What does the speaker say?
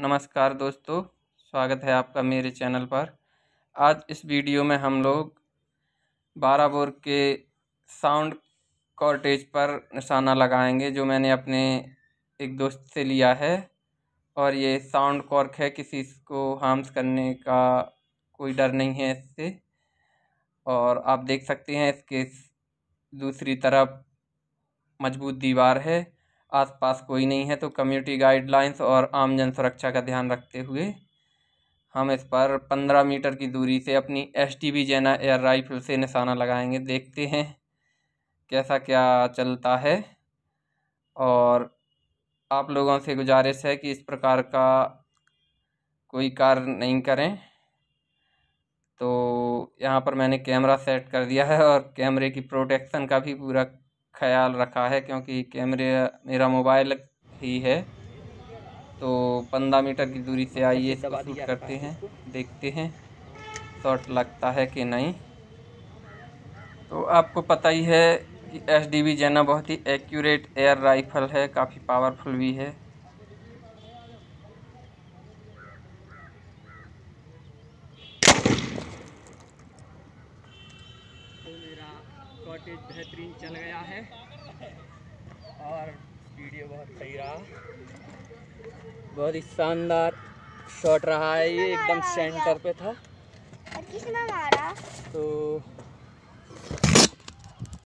नमस्कार दोस्तों स्वागत है आपका मेरे चैनल पर आज इस वीडियो में हम लोग बारह बोर के साउंड कॉटेज पर निशाना लगाएंगे जो मैंने अपने एक दोस्त से लिया है और ये साउंड कॉर्क है किसी को हार्म्स करने का कोई डर नहीं है इससे और आप देख सकते हैं इसके दूसरी तरफ मजबूत दीवार है आसपास कोई नहीं है तो कम्युनिटी गाइडलाइंस और आम जन सुरक्षा का ध्यान रखते हुए हम इस पर पंद्रह मीटर की दूरी से अपनी एस टी बी जैना एयर राइफल से निशाना लगाएंगे देखते हैं कैसा क्या चलता है और आप लोगों से गुजारिश है कि इस प्रकार का कोई कार्य नहीं करें तो यहाँ पर मैंने कैमरा सेट कर दिया है और कैमरे की प्रोटेक्शन का भी पूरा ख्याल रखा है क्योंकि कैमरे मेरा मोबाइल ही है तो पंद्रह मीटर की दूरी से आइए इसको शूट करते हैं देखते हैं शॉट लगता है कि नहीं तो आपको पता ही है कि एस डी बहुत ही एक्यूरेट एयर राइफल है काफ़ी पावरफुल भी है पेज बेहतरीन चल गया है और वीडियो बहुत सही रहा बहुत ही शानदार शॉट रहा है ये एकदम सेंटर पे था तो